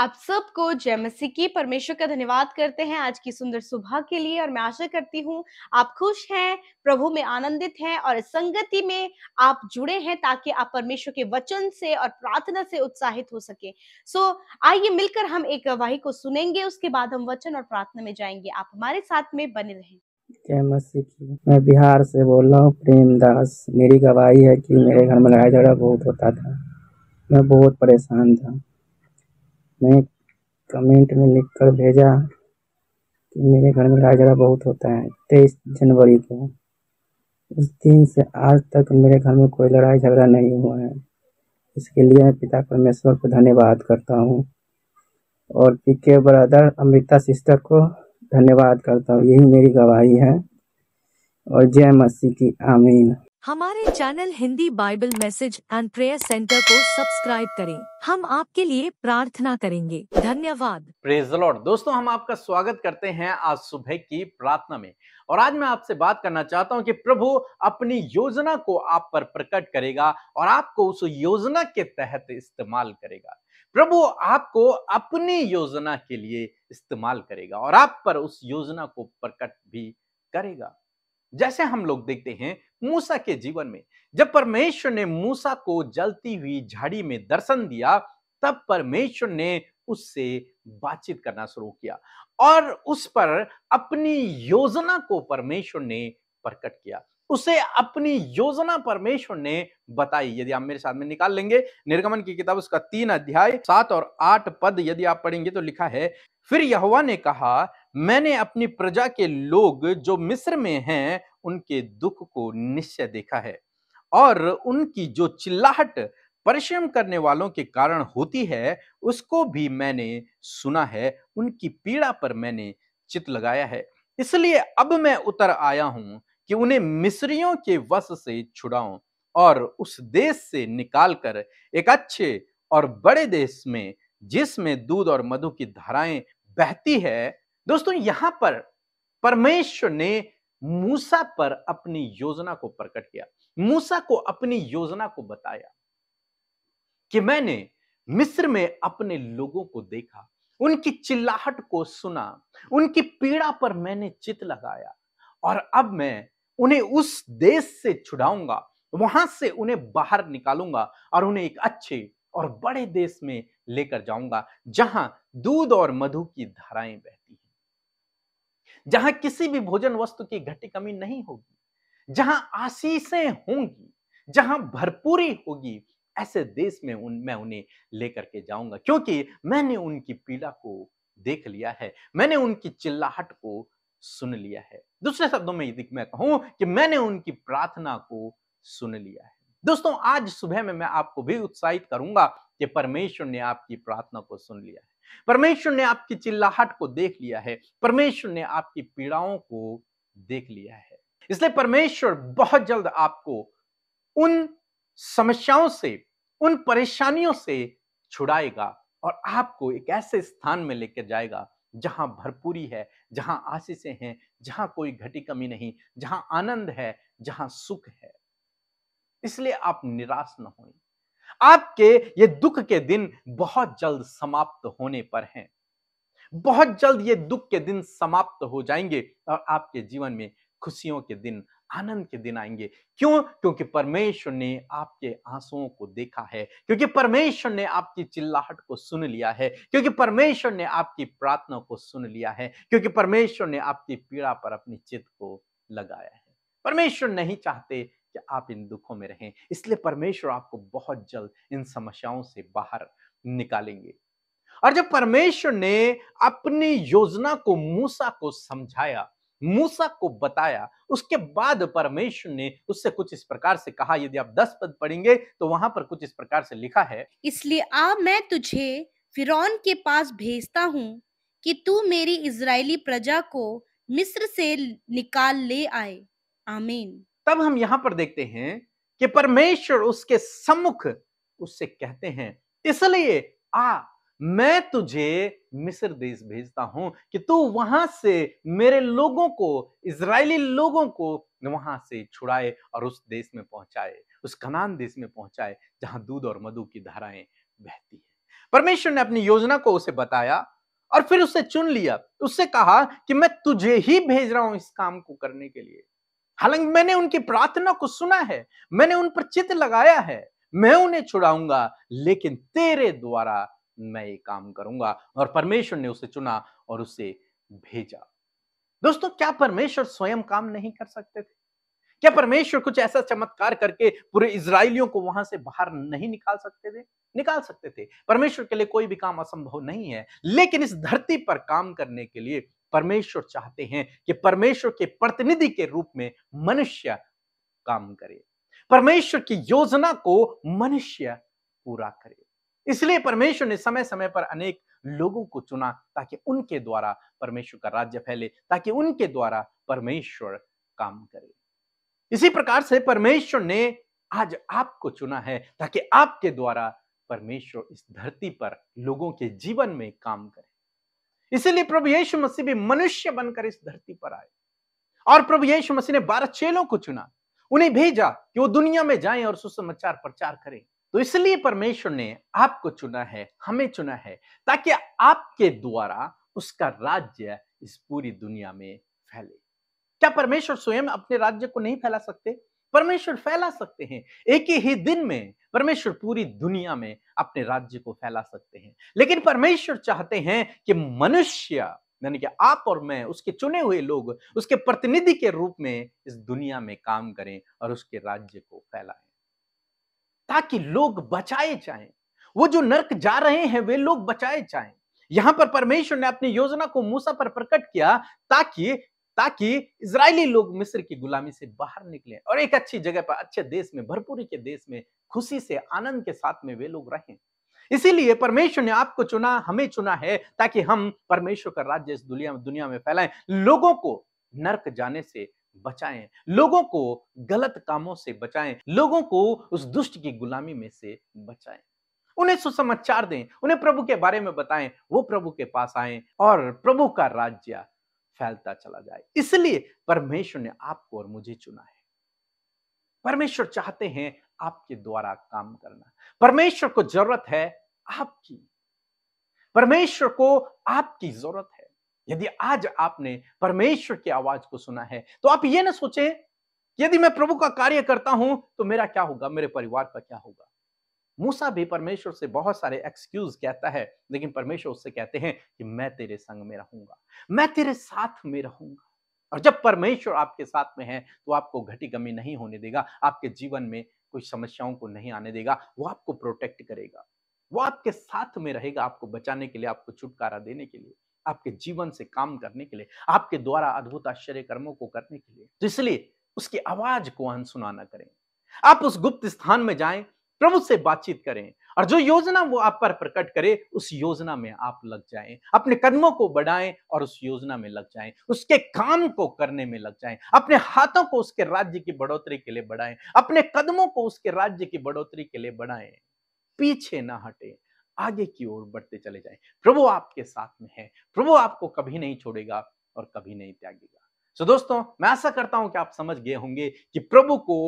आप सबको जय मसी की परमेश्वर का धन्यवाद करते हैं आज की सुंदर सुबह के लिए और मैं आशा करती हूँ आप खुश हैं प्रभु में आनंदित हैं और संगति में आप जुड़े हैं ताकि आप परमेश्वर के वचन से और प्रार्थना से उत्साहित हो सके सो so, आइए मिलकर हम एक गवाही को सुनेंगे उसके बाद हम वचन और प्रार्थना में जाएंगे आप हमारे साथ में बने रहें जय मसीह की मैं बिहार से बोल रहा हूँ प्रेम दास मेरी गवाही है कि मेरे घर में लड़ाई झगड़ा बहुत होता था मैं बहुत परेशान था उसने कमेंट में लिख कर भेजा कि मेरे घर में लड़ाई झगड़ा बहुत होता है तेईस जनवरी को उस दिन से आज तक मेरे घर में कोई लड़ाई झगड़ा नहीं हुआ है इसके लिए मैं पिता परमेश्वर को धन्यवाद करता हूँ और पी के ब्रदर अमृता सिस्टर को धन्यवाद करता हूँ यही मेरी गवाही है और जय मसीह की आमीन हमारे channel Hindi Bible message and prayer centre को सब्सक्राइब करें हम आपके लिए प्रार्थना करेंगे धन्यवाद प्रेज लॉर्ड दोस्तों हम आपका स्वागत करते हैं आज सुबह की प्रार्थना में और आज मैं आपसे बात करना चाहता हूं कि प्रभु अपनी योजना को आप पर प्रकट करेगा और आपको उस योजना के तहत इस्तेमाल करेगा प्रभु आपको अपनी योजना के लिए इस्तेमाल करेगा और आप पर उस योजना को प्रकट भी करेगा जैसे हम लोग देखते हैं मूसा के जीवन में जब परमेश्वर ने मूसा को जलती हुई झाड़ी में दर्शन दिया तब परमेश्वर ने उससे बातचीत करना शुरू किया और उस पर अपनी योजना को परमेश्वर ने प्रकट किया उसे अपनी योजना परमेश्वर ने बताई यदि आप मेरे साथ में निकाल लेंगे निर्गमन की किताब उसका तीन अध्याय सात और आठ पद यदि आप पढ़ेंगे तो लिखा है फिर यहुआ ने कहा मैंने अपनी प्रजा के लोग जो मिस्र में हैं उनके दुख को निश्चय देखा है और उनकी जो चिल्लाहट परिश्रम करने वालों के कारण होती है उसको भी मैंने सुना है उनकी पीड़ा पर मैंने चित लगाया है इसलिए अब मैं उतर आया हूं कि उन्हें मिस्रियों के वश से छुड़ाऊं और उस देश से निकालकर एक अच्छे और बड़े देश में जिसमें दूध और मधु की धाराएं बहती है दोस्तों यहां पर परमेश्वर ने मूसा पर अपनी योजना को प्रकट किया मूसा को अपनी योजना को बताया कि मैंने मिस्र में अपने लोगों को देखा उनकी चिल्लाहट को सुना उनकी पीड़ा पर मैंने चित लगाया और अब मैं उन्हें उस देश से छुड़ाऊंगा वहां से उन्हें बाहर निकालूंगा और उन्हें एक अच्छे और बड़े देश में लेकर जाऊंगा जहां दूध और मधु की धाराएं बहती हैं जहां किसी भी भोजन वस्तु की घटी कमी नहीं होगी जहां आशीषें होंगी जहां भरपूरी होगी ऐसे देश में उन मैं उन्हें लेकर के जाऊंगा क्योंकि मैंने उनकी पीड़ा को देख लिया है मैंने उनकी चिल्लाहट को सुन लिया है दूसरे शब्दों में यदि मैं कहूं कि मैंने उनकी प्रार्थना को सुन लिया है दोस्तों आज सुबह में मैं आपको भी उत्साहित करूंगा कि परमेश्वर ने आपकी प्रार्थना को सुन लिया है परमेश्वर ने आपकी चिल्लाहट को देख लिया है परमेश्वर ने आपकी पीड़ाओं को देख लिया है इसलिए परमेश्वर बहुत जल्द आपको उन समस्याओं से उन परेशानियों से छुड़ाएगा और आपको एक ऐसे स्थान में लेकर जाएगा जहां भरपूरी है जहां आशीषें हैं जहां कोई घटी कमी नहीं जहां आनंद है जहां सुख है इसलिए आप निराश न होइए आपके ये दुख के दिन बहुत जल्द समाप्त होने पर हैं बहुत जल्द ये दुख के दिन समाप्त हो जाएंगे और आपके जीवन में खुशियों के दिन आनंद के दिन आएंगे क्यों क्योंकि परमेश्वर ने आपके आंसुओं को देखा है क्योंकि परमेश्वर ने आपकी चिल्लाहट को सुन लिया है क्योंकि परमेश्वर ने आपकी प्रार्थना को सुन लिया है क्योंकि परमेश्वर ने आपकी पीड़ा पर अपनी चित्त को लगाया है परमेश्वर नहीं चाहते कि आप इन दुखों में रहें इसलिए परमेश्वर आपको बहुत जल्द इन समस्याओं से बाहर निकालेंगे और जब परमेश्वर ने अपनी योजना को मूसा को समझाया मूसा को बताया उसके बाद परमेश्वर ने उससे कुछ इस प्रकार से कहा यदि आप दस पद पढ़ेंगे तो वहां पर कुछ इस प्रकार से लिखा है इसलिए आ मैं तुझे फिरौन के पास भेजता हूँ कि तू मेरी इजरायली प्रजा को मिस्र से निकाल ले आए आमीन तब हम यहां पर देखते हैं कि परमेश्वर उसके सम्मुख उससे कहते हैं इसलिए आ मैं तुझे मिस्र देश भेजता हूं कि तू वहां से मेरे लोगों को इसराइली लोगों को वहां से छुड़ाए और उस देश में पहुंचाए उस कनान देश में पहुंचाए जहां दूध और मधु की धाराएं बहती है परमेश्वर ने अपनी योजना को उसे बताया और फिर उसे चुन लिया उससे कहा कि मैं तुझे ही भेज रहा हूं इस काम को करने के लिए हालांकि मैंने उनकी प्रार्थना को सुना है मैंने उन पर चित लगाया है मैं उन्हें छुड़ाऊंगा लेकिन तेरे द्वारा मैं ये काम करूंगा और परमेश्वर ने उसे चुना और उसे भेजा दोस्तों क्या परमेश्वर स्वयं काम नहीं कर सकते थे क्या परमेश्वर कुछ ऐसा चमत्कार करके पूरे इसराइलियों को वहां से बाहर नहीं निकाल सकते थे निकाल सकते थे परमेश्वर के लिए कोई भी काम असंभव नहीं है लेकिन इस धरती पर काम करने के लिए परमेश्वर चाहते हैं कि परमेश्वर के प्रतिनिधि के रूप में मनुष्य काम करे परमेश्वर की योजना को मनुष्य पूरा करे इसलिए परमेश्वर ने समय समय पर अनेक लोगों को चुना ताकि उनके द्वारा परमेश्वर का राज्य फैले ताकि उनके द्वारा परमेश्वर काम करे इसी प्रकार से परमेश्वर ने आज आपको चुना है ताकि आपके द्वारा परमेश्वर इस धरती पर लोगों के जीवन में काम करे इसीलिए प्रभु यीशु मसीह भी मनुष्य बनकर इस धरती पर आए और प्रभु यीशु मसीह ने बारह चेलों को चुना उन्हें भेजा कि वो दुनिया में जाएं और सुसमाचार प्रचार करें तो इसलिए परमेश्वर ने आपको चुना है हमें चुना है ताकि आपके द्वारा उसका राज्य इस पूरी दुनिया में फैले क्या परमेश्वर स्वयं अपने राज्य को नहीं फैला सकते परमेश्वर फैला सकते हैं एक ही दिन में परमेश्वर पूरी दुनिया में अपने राज्य को फैला सकते हैं लेकिन परमेश्वर चाहते हैं कि मनुष्य यानी कि आप और मैं उसके चुने हुए लोग उसके प्रतिनिधि के रूप में इस दुनिया में काम करें और उसके राज्य को फैलाएं ताकि लोग बचाए जाएं वो जो नरक जा रहे हैं वे लोग बचाए जाएं यहां पर परमेश्वर ने अपनी योजना को मूसा पर प्रकट किया ताकि ताकि इसराइली लोग मिस्र की गुलामी से बाहर निकले और एक अच्छी जगह पर अच्छे देश में भरपूरी के देश में खुशी से आनंद के साथ में वे लोग रहें इसीलिए परमेश्वर ने आपको चुना हमें चुना है ताकि हम परमेश्वर का राज्य इस दुनिया में दुनिया में फैलाएं लोगों को नरक जाने से बचाएं लोगों को गलत कामों से बचाएं लोगों को उस दुष्ट की गुलामी में से बचाएं उन्हें सुसमाचार दें उन्हें प्रभु के बारे में बताएं वो प्रभु के पास आए और प्रभु का राज्य फैलता चला जाए इसलिए परमेश्वर ने आपको और मुझे चुना है परमेश्वर चाहते हैं आपके द्वारा काम करना परमेश्वर को जरूरत है आपकी परमेश्वर को आपकी जरूरत है यदि आज आपने परमेश्वर की आवाज को सुना है तो आप ये ना सोचे यदि मैं प्रभु का कार्य करता हूं तो मेरा क्या होगा मेरे परिवार का क्या होगा मूसा भी परमेश्वर से बहुत सारे एक्सक्यूज कहता है लेकिन परमेश्वर उससे कहते हैं कि मैं तेरे संग में रहूंगा मैं तेरे साथ में रहूंगा और जब परमेश्वर आपके साथ में है तो आपको घटी कमी नहीं होने देगा आपके जीवन में कोई समस्याओं को नहीं आने देगा वो आपको प्रोटेक्ट करेगा वो आपके साथ में रहेगा आपको बचाने के लिए आपको छुटकारा देने के लिए आपके जीवन से काम करने के लिए आपके द्वारा अद्भुत आश्चर्य कर्मों को करने के लिए तो इसलिए उसकी आवाज को अनसुना ना करें आप उस गुप्त स्थान में जाएं प्रभु से बातचीत करें और जो योजना वो आप पर प्रकट करे उस योजना में आप लग जाएं अपने कदमों को बढ़ाएं और उस योजना में लग जाएं उसके काम को करने में लग जाएं अपने हाथों को उसके राज्य की बढ़ोतरी के लिए बढ़ाएं अपने कदमों को उसके राज्य की बढ़ोतरी के लिए बढ़ाएं पीछे ना हटे आगे की ओर बढ़ते चले जाए प्रभु आपके साथ में है प्रभु आपको कभी नहीं छोड़ेगा और कभी नहीं त्यागेगा सो दोस्तों मैं आशा करता हूं कि आप समझ गए होंगे कि प्रभु को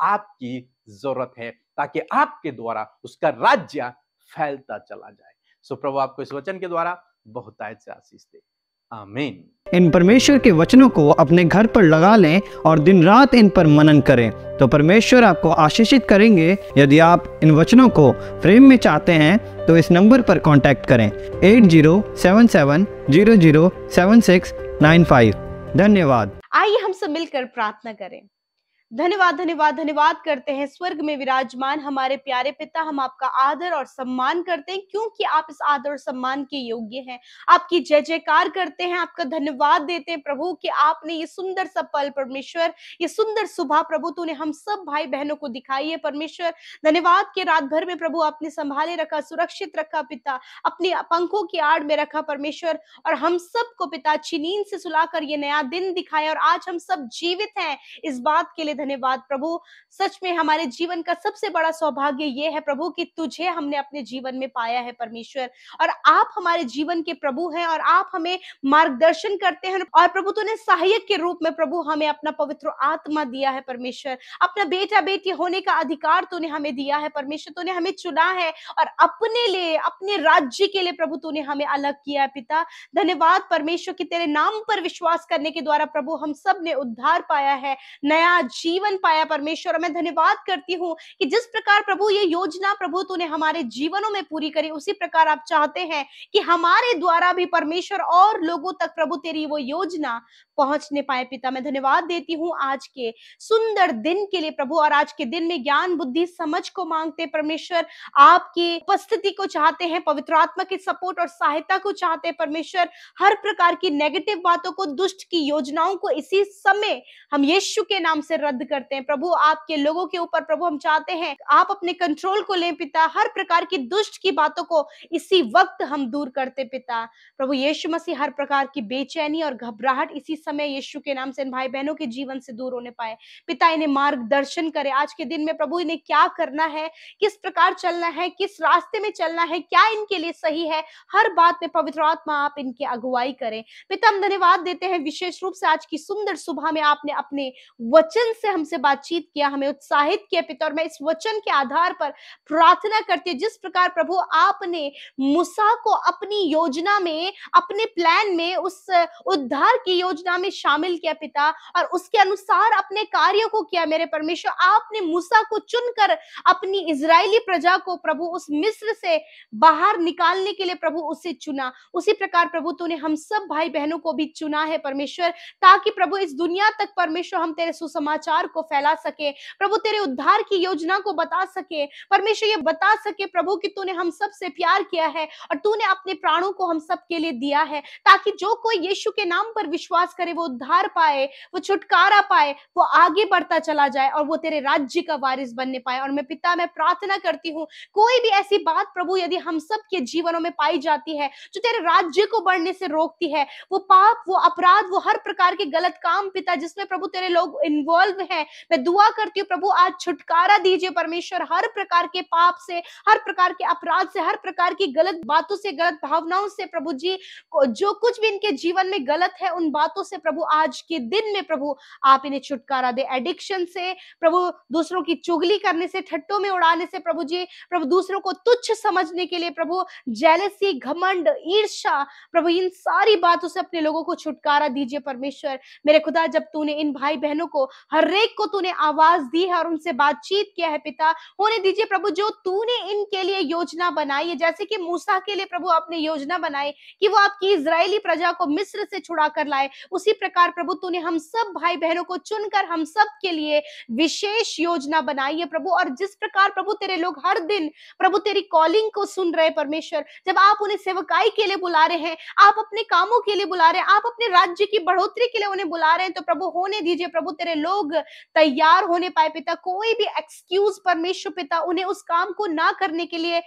आपकी जरूरत है ताकि आपके द्वारा उसका राज्य फैलता चला जाए सो प्रभु आपको इस वचन के द्वारा बहुतायत से आशीष दे आमीन इन परमेश्वर के वचनों को अपने घर पर लगा लें और दिन रात इन पर मनन करें तो परमेश्वर आपको आशीषित करेंगे यदि आप इन वचनों को फ्रेम में चाहते हैं तो इस नंबर पर कांटेक्ट करें eight zero seven seven zero zero seven six nine five धन्यवाद आइए हम सब मिलकर प्रार्थना करें धन्यवाद धन्यवाद धन्यवाद करते हैं स्वर्ग में विराजमान हमारे प्यारे पिता हम आपका आदर और सम्मान करते हैं क्योंकि आप इस आदर और सम्मान के योग्य हैं आपकी जय जयकार करते हैं आपका धन्यवाद देते हैं प्रभु कि आपने ये सुंदर सा पल परमेश्वर ये सुंदर सुबह प्रभु तूने हम सब भाई बहनों को दिखाई है परमेश्वर धन्यवाद के रात भर में प्रभु आपने संभाले रखा सुरक्षित रखा पिता अपने पंखों की आड़ में रखा परमेश्वर और हम सबको पिता अच्छी नींद से सुलाकर ये नया दिन दिखाया और आज हम सब जीवित हैं इस बात के लिए धन्यवाद प्रभु सच में हमारे जीवन का सबसे बड़ा सौभाग्य ये है प्रभु कि तुझे हमने अपने जीवन में पाया है परमेश्वर और आप हमारे जीवन के प्रभु हैं और आप हमें मार्गदर्शन करते हैं और प्रभु तूने सहायक के रूप में प्रभु हमें अपना पवित्र आत्मा दिया है परमेश्वर अपना बेटा बेटी होने का अधिकार तूने हमें दिया है परमेश्वर तूने हमें चुना है और अपने लिए अपने राज्य के लिए प्रभु तूने हमें अलग किया है पिता धन्यवाद परमेश्वर की तेरे नाम पर विश्वास करने के द्वारा प्रभु हम सब ने उद्धार पाया है नया जीवन जीवन पाया परमेश्वर मैं धन्यवाद करती हूँ कि जिस प्रकार प्रभु ये योजना प्रभु तूने हमारे जीवनों में पूरी करी उसी प्रकार आप चाहते हैं कि हमारे द्वारा भी परमेश्वर और लोगों तक प्रभु तेरी वो योजना पहुंचने पाए पिता मैं धन्यवाद देती हूँ आज के सुंदर दिन के लिए प्रभु और आज के दिन में ज्ञान बुद्धि समझ को मांगते परमेश्वर आपकी उपस्थिति को चाहते हैं पवित्र आत्मा की सपोर्ट और सहायता को चाहते हैं परमेश्वर हर प्रकार की नेगेटिव बातों को दुष्ट की योजनाओं को इसी समय हम यीशु के नाम से रद्द रद्द करते हैं प्रभु आपके लोगों के ऊपर प्रभु हम चाहते हैं आप अपने कंट्रोल को लें पिता हर प्रकार की दुष्ट की बातों को इसी वक्त हम दूर करते पिता प्रभु यीशु मसीह हर प्रकार की बेचैनी और घबराहट इसी समय यीशु के नाम से इन भाई बहनों के जीवन से दूर होने पाए पिता इन्हें मार्गदर्शन करे आज के दिन में प्रभु इन्हें क्या करना है किस प्रकार चलना है किस रास्ते में चलना है क्या इनके लिए सही है हर बात में पवित्र आत्मा आप इनकी अगुवाई करें पिता हम धन्यवाद देते हैं विशेष रूप से आज की सुंदर सुबह में आपने अपने वचन से हमसे बातचीत किया हमें उत्साहित किया पिता और मैं इस वचन के आधार पर प्रार्थना करती हूँ जिस प्रकार प्रभु आपने मुसा को अपनी योजना में अपने प्लान में उस उद्धार की योजना में शामिल किया पिता और उसके अनुसार अपने कार्यों को किया मेरे परमेश्वर आपने मूसा को चुनकर अपनी इजरायली प्रजा को प्रभु उस मिस्र से बाहर निकालने के लिए प्रभु उसे चुना उसी प्रकार प्रभु तूने हम सब भाई बहनों को भी चुना है परमेश्वर ताकि प्रभु इस दुनिया तक परमेश्वर हम तेरे सुसमाचार सुसमाचार को फैला सके प्रभु तेरे उद्धार की योजना को बता सके परमेश्वर ये बता सके प्रभु कि तूने हम सब से प्यार किया है और तूने अपने प्राणों को हम सब के लिए दिया है ताकि जो कोई यीशु के नाम पर विश्वास करे वो उद्धार पाए वो छुटकारा पाए वो आगे बढ़ता चला जाए और वो तेरे राज्य का वारिस बनने पाए और मैं पिता मैं प्रार्थना करती हूँ कोई भी ऐसी बात प्रभु यदि हम सब के जीवनों में पाई जाती है जो तेरे राज्य को बढ़ने से रोकती है वो पाप वो अपराध वो हर प्रकार के गलत काम पिता जिसमें प्रभु तेरे लोग इन्वॉल्व है मैं दुआ करती हूँ प्रभु आज छुटकारा दीजिए परमेश्वर हर प्रकार के पाप से हर प्रकार के अपराध से हर प्रकार की गलत बातों से गलत भावनाओं से प्रभु जी जो कुछ भी इनके जीवन में गलत है उन बातों से प्रभु आज के दिन में प्रभु आप इन्हें छुटकारा दे एडिक्शन से प्रभु दूसरों की चुगली करने से ठट्टों में उड़ाने से प्रभु जी प्रभु दूसरों को तुच्छ समझने के लिए प्रभु जेलसी घमंड ईर्षा प्रभु इन सारी बातों से अपने लोगों को छुटकारा दीजिए परमेश्वर मेरे खुदा जब तूने इन भाई बहनों को हर हरेक को तूने आवाज दी है और उनसे बातचीत किया है पिता होने दीजिए प्रभु जो तूने इनके लिए योजना बनाई है जैसे कि मूसा के लिए प्रभु आपने योजना बनाई कि वो आपकी इसराइली प्रजा को मिस्र से छुड़ा कर लाए उसी प्रकार प्रभु तूने हम सब भाई बहनों को चुनकर हम सब के लिए विशेष योजना बनाई है प्रभु और जिस प्रकार प्रभु तेरे लोग हर दिन प्रभु तेरी कॉलिंग को सुन रहे परमेश्वर जब आप उन्हें सेवकाई के लिए बुला रहे हैं आप अपने कामों के लिए बुला रहे हैं आप अपने राज्य की बढ़ोतरी के लिए उन्हें बुला रहे हैं तो प्रभु होने दीजिए प्रभु तेरे लोग तैयार होने पाए पिता कोई भी एक्सक्यूज परमेश्वर पिता उन्हें उस काम को ना करने के लिए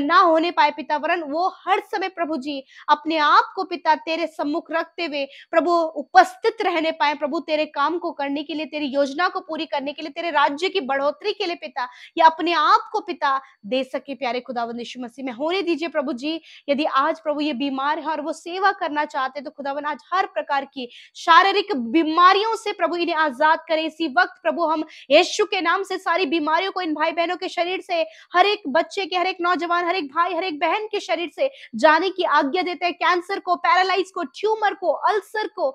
ना होने पाए पिता वरन वो हर समय प्रभु जी अपने आप को पिता तेरे सम्मुख रखते हुए प्रभु उपस्थित रहने पाए प्रभु तेरे काम को करने के लिए तेरी योजना को पूरी करने के लिए तेरे राज्य की बढ़ोतरी के लिए पिता या अपने आप को पिता दे सके प्यारे खुदावन यीशु मसीह में होने दीजिए प्रभु जी यदि आज प्रभु ये बीमार है और वो सेवा करना चाहते तो खुदावन आज हर प्रकार की शारीरिक बीमारियों से प्रभु इन्हें आजाद करें इस इसी वक्त प्रभु हम यीशु के नाम से सारी बीमारियों को इन भाई बहनों के शरीर से हर एक बच्चे के हर एक नौजवान हर एक भाई हर एक बहन के शरीर से जाने की आज्ञा देते हैं कैंसर को पैरालाइज को ट्यूमर को अल्सर को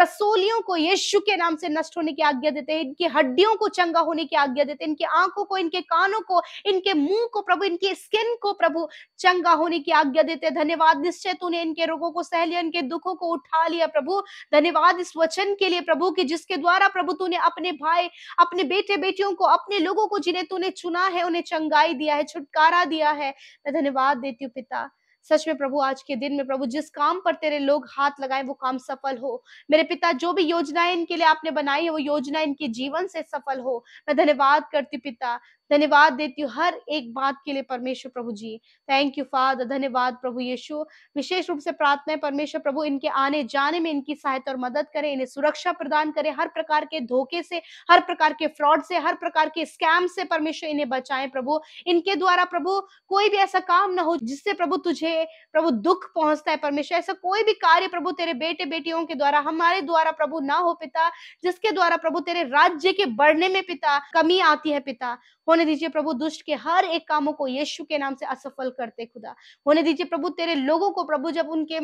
रसोलियों को यीशु के नाम से नष्ट होने की आज्ञा देते हैं इनकी हड्डियों को चंगा होने की आज्ञा देते हैं इनकी आंखों को इनके कानों को इनके मुंह को प्रभु इनकी स्किन को प्रभु चंगा होने की आज्ञा देते हैं धन्यवाद निश्चय तूने इनके रोगों को सह लिया इनके दुखों को उठा लिया प्रभु धन्यवाद इस वचन के लिए प्रभु की जिसके द्वारा प्रभु तूने अपने अपने भाई अपने बेटे बेटियों को अपने लोगों को जिन्हें तूने चुना है उन्हें चंगाई दिया है छुटकारा दिया है मैं धन्यवाद देती हूँ पिता सच में प्रभु आज के दिन में प्रभु जिस काम पर तेरे लोग हाथ लगाएं वो काम सफल हो मेरे पिता जो भी योजनाएं इनके लिए आपने बनाई है वो योजना इनके जीवन से सफल हो मैं धन्यवाद करती पिता धन्यवाद देती हूँ हर एक बात के लिए परमेश्वर प्रभु जी थैंक यू फादर धन्यवाद प्रभु यीशु विशेष रूप से प्रार्थना है परमेश्वर प्रभु इनके आने जाने में इनकी सहायता और मदद करें इन्हें सुरक्षा प्रदान करें हर प्रकार के धोखे से हर प्रकार के फ्रॉड से हर प्रकार के स्कैम से परमेश्वर इन्हें बचाए प्रभु इनके द्वारा प्रभु कोई भी ऐसा काम ना हो जिससे प्रभु तुझे प्रभु दुख पहुंचता है परमेश्वर ऐसा कोई भी कार्य प्रभु तेरे बेटे बेटियों के द्वारा हमारे द्वारा प्रभु ना हो पिता जिसके द्वारा प्रभु तेरे राज्य के बढ़ने में पिता कमी आती है पिता होने दीजिए प्रभु दुष्ट के हर एक कामों को यीशु के नाम से असफल करते खुदा होने दीजिए प्रभु तेरे लोगों को प्रभु जब उनके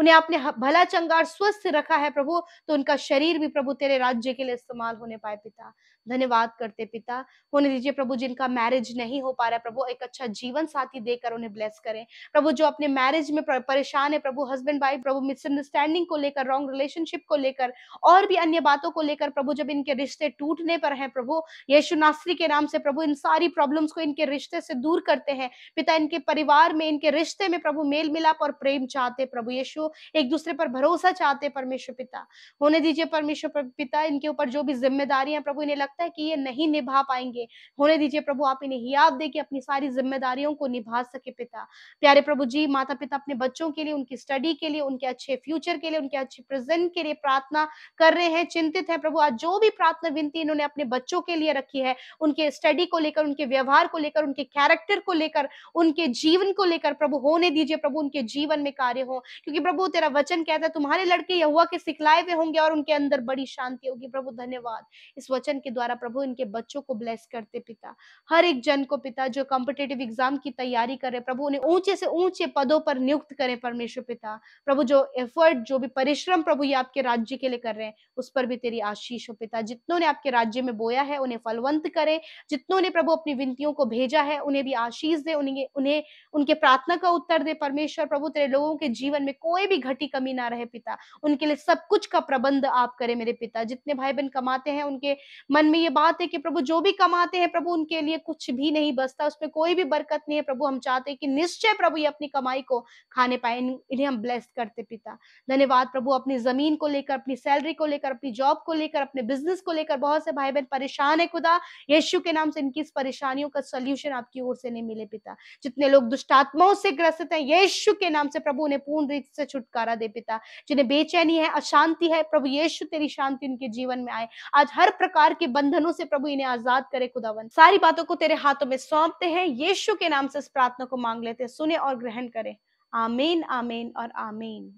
उन्हें आपने भला चंगा और स्वस्थ रखा है प्रभु तो उनका शरीर भी प्रभु तेरे राज्य के लिए इस्तेमाल होने पाए पिता धन्यवाद करते पिता होने दीजिए प्रभु जिनका मैरिज नहीं हो पा रहा है प्रभु एक अच्छा जीवन साथी देकर उन्हें ब्लेस करें प्रभु जो अपने मैरिज में परेशान है प्रभु हस्बैंड वाइफ प्रभु मिसअंडरस्टैंडिंग को लेकर रॉन्ग रिलेशनशिप को लेकर और भी अन्य बातों को लेकर प्रभु जब इनके रिश्ते टूटने पर हैं प्रभु यीशु नास्त्री के नाम से प्रभु इन सारी प्रॉब्लम्स को इनके रिश्ते से दूर करते हैं पिता इनके परिवार में इनके रिश्ते में प्रभु मेल मिलाप और प्रेम चाहते प्रभु यीशु एक दूसरे पर भरोसा चाहते परमेश्वर पिता होने दीजिए परमेश्वर पिता इनके ऊपर जो भी जिम्मेदारियां प्रभु इन्हें लगता है कि ये नहीं निभा पाएंगे होने दीजिए प्रभु आप इन्हें हियाब दे के अपनी सारी जिम्मेदारियों को निभा सके पिता प्यारे प्रभु जी माता पिता अपने बच्चों के लिए उनकी स्टडी के लिए उनके अच्छे फ्यूचर के लिए उनके अच्छे प्रेजेंट के लिए प्रार्थना कर रहे हैं चिंतित है प्रभु आज जो भी प्रार्थना विनती इन्होंने अपने बच्चों के लिए रखी है उनके स्टडी को लेकर उनके व्यवहार को लेकर उनके कैरेक्टर को लेकर उनके जीवन को लेकर प्रभु होने दीजिए प्रभु उनके जीवन में कार्य हो क्योंकि प्रभु प्रभु तेरा वचन कहता है तुम्हारे लड़के यहुआ के सिखलाए हुए होंगे और उनके अंदर बड़ी शांति होगी प्रभु धन्यवाद इस वचन के द्वारा प्रभु इनके बच्चों को ब्लेस करते पिता हर एक जन को पिता जो कॉम्पिटेटिव एग्जाम की तैयारी कर रहे प्रभु उन्हें ऊंचे से ऊंचे पदों पर नियुक्त करें परमेश्वर पिता प्रभु जो एफर्ट जो भी परिश्रम प्रभु ये आपके राज्य के लिए कर रहे हैं उस पर भी तेरी आशीष हो पिता जितनों ने आपके राज्य में बोया है उन्हें फलवंत करे जितनों ने प्रभु अपनी विनतियों को भेजा है उन्हें भी आशीष दे उन्हें उन्हें उनके प्रार्थना का उत्तर दे परमेश्वर प्रभु तेरे लोगों के जीवन में कोई कोई भी घटी कमी ना रहे पिता उनके लिए सब कुछ का प्रबंध आप करें मेरे पिता जितने भाई बहन कमाते हैं उनके मन में ये बात है कि प्रभु जो भी कमाते हैं प्रभु उनके लिए कुछ भी नहीं बचता उसमें कोई भी बरकत नहीं है प्रभु हम चाहते हैं कि निश्चय प्रभु ये अपनी कमाई को खाने पाए इन्हें हम ब्लेस करते पिता धन्यवाद प्रभु अपनी जमीन को लेकर अपनी सैलरी को लेकर अपनी जॉब को लेकर अपने बिजनेस को लेकर बहुत से भाई बहन परेशान है खुदा यीशु के नाम से इनकी इस परेशानियों का सोल्यूशन आपकी ओर से नहीं मिले पिता जितने लोग दुष्टात्माओं से ग्रसित हैं यीशु के नाम से प्रभु उन्हें पूर्ण रीत से छुटकारा दे पिता जिन्हें बेचैनी है अशांति है प्रभु यीशु तेरी शांति उनके जीवन में आए आज हर प्रकार के बंधनों से प्रभु इन्हें आजाद करे खुदावन सारी बातों को तेरे हाथों में सौंपते हैं यीशु के नाम से इस प्रार्थना को मांग लेते सुने और ग्रहण करें आमीन आमीन और आमीन